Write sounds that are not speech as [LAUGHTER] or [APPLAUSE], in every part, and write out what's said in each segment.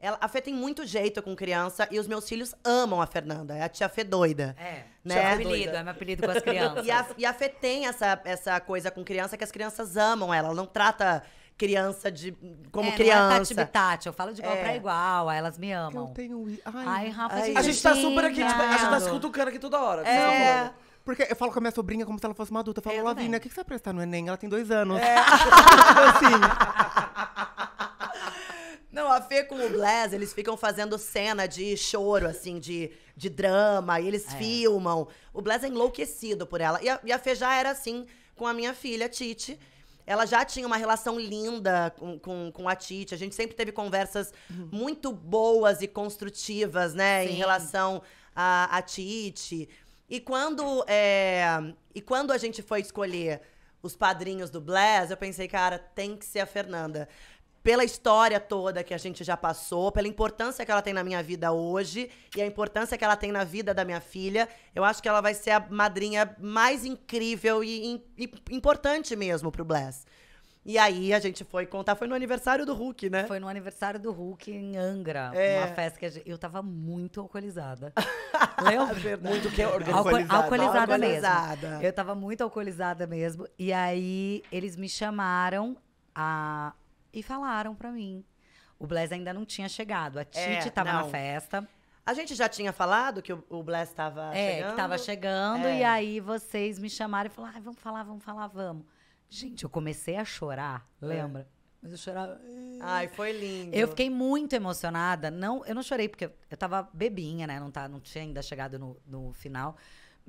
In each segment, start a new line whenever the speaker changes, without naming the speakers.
Ela, a Fê tem muito jeito com criança e os meus filhos amam a Fernanda. É a tia Fê doida. É. Né? Tia é apelido, doida. é meu apelido com as [LAUGHS] crianças. e, a, e a Fê tem essa, essa coisa com criança que as crianças amam ela. Ela não trata criança de como é, criança. Não é tati, eu falo de igual é. pra igual, elas me amam. Eu
tenho. Ai, ai Rafa, ai,
gente, a gente tá super aqui, tipo, a gente tá se
cutucando aqui toda
hora. É. Amor.
Porque eu falo com a minha sobrinha como se ela fosse uma adulta. Eu falo, é, Lavínia, o que, que você vai prestar no Enem? Ela tem dois anos. É. [LAUGHS] Tipo assim.
[LAUGHS] a Fê com o Blaz, eles ficam fazendo cena de choro, assim, de, de drama, e eles é. filmam. O Blaz é enlouquecido por ela. E a, e a Fê já era assim com a minha filha, Titi ela já tinha uma relação linda com, com, com, a Tite. A gente sempre teve conversas uhum. muito boas e construtivas, né? Sim. Em relação a, a Tite. E quando, é, e quando a gente foi escolher os padrinhos do Blaz, eu pensei, cara, tem que ser a Fernanda pela história toda que a gente já passou, pela importância que ela tem na minha vida hoje e a importância que ela tem na vida da minha filha, eu acho que ela vai ser a madrinha mais incrível e, e importante mesmo pro Bless. E aí a gente foi contar, foi no aniversário do Hulk, né? Foi no aniversário do Hulk em
Angra, é. uma festa que a gente, eu tava muito alcoolizada. [LAUGHS] Lembra? É muito que alcoolizada. Alcoolizada, alcoolizada mesmo. Eu tava muito alcoolizada mesmo. E aí eles me chamaram a e falaram para mim. O Bless ainda não tinha
chegado. A Titi estava é, na festa. A gente já tinha falado que o, o Bless estava é, chegando. É, que tava chegando. É. E
aí vocês me chamaram e falaram: ah, vamos falar, vamos falar, vamos. Gente, eu comecei a chorar, é. lembra? Mas
eu chorava. Ai, foi lindo. Eu fiquei
muito emocionada. Não, eu não chorei porque eu, tava bebinha, né? Não, tá, não tinha ainda chegado no, no final.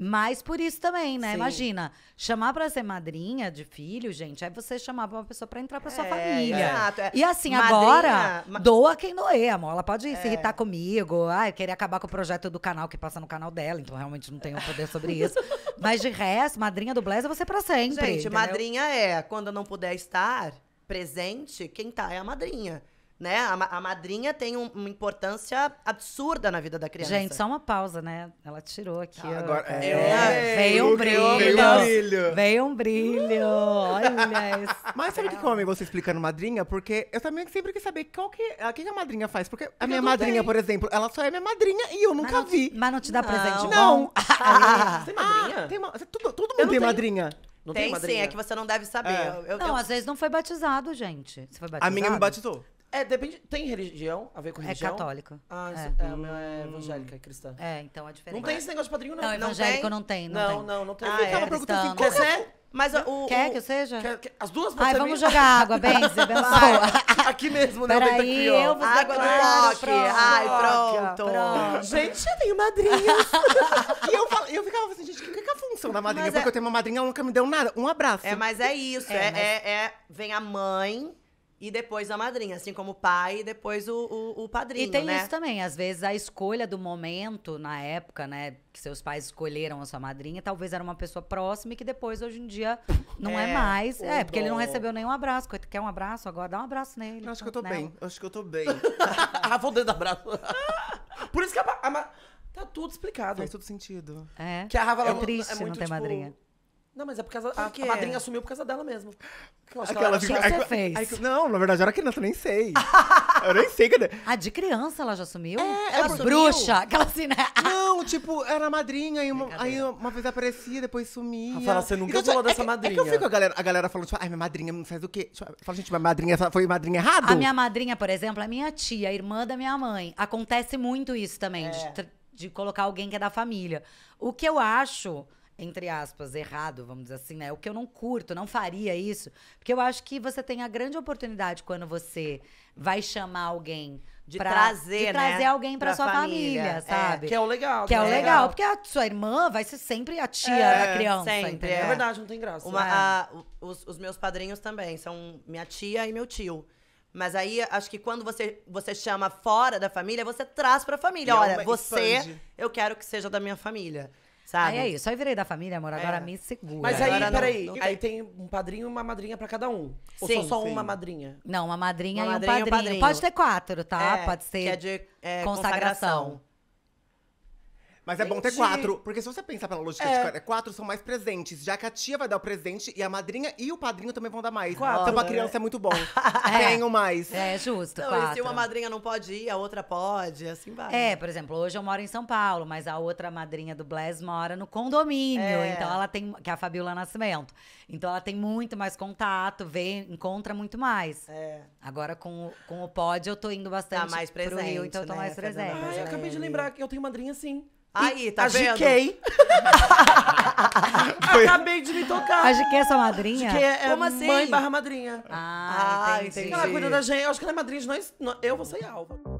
Mas por isso também, né? Sim. Imagina, chamar para ser madrinha de filho, gente, é você chamar uma pessoa para entrar para sua é, família. Exato. É. E assim, madrinha, agora, ma... doa quem doer, amor. Ela pode é. se irritar comigo, ai, querer acabar com o projeto do canal que passa no canal dela, então realmente não
tenho poder sobre isso. [LAUGHS] Mas de resto,
madrinha do Blaze é você para sempre. Gente, entendeu? madrinha
é quando não puder estar presente, quem tá é a madrinha né? A, a madrinha tem um, uma importância absurda na vida da criança. Gente, só uma pausa, né? Ela tirou aqui. Ah, agora, é. É. Veio um brilho. Veio um brilho. Veio um brilho. Olha
isso. [LAUGHS] Mas sabe o que eu amo você explicando madrinha? Porque eu também sempre quis saber ah, o que, a, que a madrinha faz. Porque, a minha madrinha, bem. por exemplo, ela só é minha madrinha e eu nunca mas vi. Mas não te dá não. presente bom? Não. [LAUGHS] Ah, você
tem madrinha? Ah, tem uma, todo,
todo mundo tem tenho. madrinha.
Não tem, tem sim, é que você não deve saber. É.
Eu, não, eu... às vezes não foi
batizado, gente. Você foi batizado? A minha me batizou.
É, depende. Tem religião a ver com é religião? É católico. Ah, é, é, meu, é hum. evangélica, é cristã. É, então é diferente. Não tem esse negócio de padrinho, não. Não,
evangélico não tem. Não, tem. não, não, não tem. Ah, eu ficava é,
Quer Mas o, Quer o, que eu seja? Quer, quer, as duas Ai, vamos jogar água, [LAUGHS] Benzi, abençoa. Aqui mesmo, né? Peraí, eu vou ah, água do é. rock. Ai, pronto. pronto. Gente,
eu tenho madrinha. [LAUGHS] e eu, falo, eu ficava assim, gente, o que, é a função da madrinha? Mas Porque é... eu tenho uma madrinha, ela nunca me deu nada. Um abraço. É, mas é isso. É, é, mas...
é, é vem a mãe e depois a madrinha, assim como o pai e depois o, o, o padrinho. E tem né? isso
também, às vezes a escolha do momento, na época, né, que seus pais escolheram a sua madrinha, talvez era uma pessoa próxima e que depois, hoje em dia, não é, é mais. É, porque ele não recebeu nenhum abraço. Quer um abraço agora? Dá um abraço nele. acho que eu tô né? bem,
acho que eu tô bem. [LAUGHS] ah, vou dedo abraço. [LAUGHS] Por isso que a, a, a, tá tudo explicado. Faz todo sentido. É. Que a Ravala é, é triste é muito, não ter tipo, madrinha. Não, mas é por causa. a, ah, a madrinha é. assumiu por causa dela mesmo. Aquela que ela fez? Aí, não, na verdade, era criança, eu nem sei. [LAUGHS] eu nem sei cadê. Ah, de criança ela já assumiu? É, ela assumiu. bruxa. Aquela assim, né? [LAUGHS] Não, tipo, era madrinha, aí uma, aí uma vez aparecia, depois sumia. Fala, você nunca falou então, é dessa madrinha. É que eu fico a galera, a galera falando, tipo, ai, minha madrinha não faz o quê? Tipo, fala, gente, minha madrinha foi madrinha errada? A
minha madrinha, por exemplo, é minha tia, irmã da minha mãe. Acontece muito isso também, é. de, de colocar alguém que é da família. O que eu acho entre aspas, errado, vamos dizer assim, né? O que eu não curto, não faria isso. Porque eu acho que você tem a grande oportunidade quando você vai chamar alguém de pra, trazer, de né, trazer né? alguém pra, pra sua família, família é, sabe? É, que é o legal. Que é, é o né? legal, porque a sua irmã vai ser sempre a tia é, da criança, sempre, É. é verdade, não tem graça. Uma, é. a,
os, os, meus padrinhos também são minha tia e meu tio. Mas aí, acho que quando você, você chama fora da família, você traz pra família. E Olha, você, expande. eu quero que seja da minha família. Sabe? Aí é isso.
Aí virei da família, amor. Agora é. me segura. Mas aí, peraí.
aí tem um padrinho e uma madrinha
pra cada um. Ou só sim. uma madrinha?
Não, uma madrinha uma e um padrinho. padrinho. Pode ter quatro, tá? É, Pode
é ser é de, consagração. consagração. Mas é bom ter quatro. Porque se você pensar pela lógica de é. quatro, é quatro são mais presentes. Já que a tia vai dar o presente e a madrinha e o padrinho também vão dar mais. Quatro, então pra é. criança é muito bom. [LAUGHS] Tenho mais. É, justo, e se uma madrinha não pode
ir,
a outra pode, assim vai. É, por exemplo,
hoje eu moro em São Paulo, mas a outra madrinha do Bless mora no condomínio. É. Então ela tem. Que é a Fabiola Nascimento. Então ela tem muito mais contato, vê, encontra muito mais. É. Agora com, o- com o pod eu tô indo bastante. Tá mais pro Rio, presente, então eu tô mais né, presente. Ai, eu acabei de
lembrar que eu tenho madrinha sim. Aí, tá a vendo? GK. [LAUGHS] Acabei de me tocar. A GK
é sua madrinha? GK é, Como assim? mãe barra
madrinha. Ah, ah entendi. entendi. Ela cuida da gente. Eu acho que ela é madrinha de nós. Eu vou ser alva.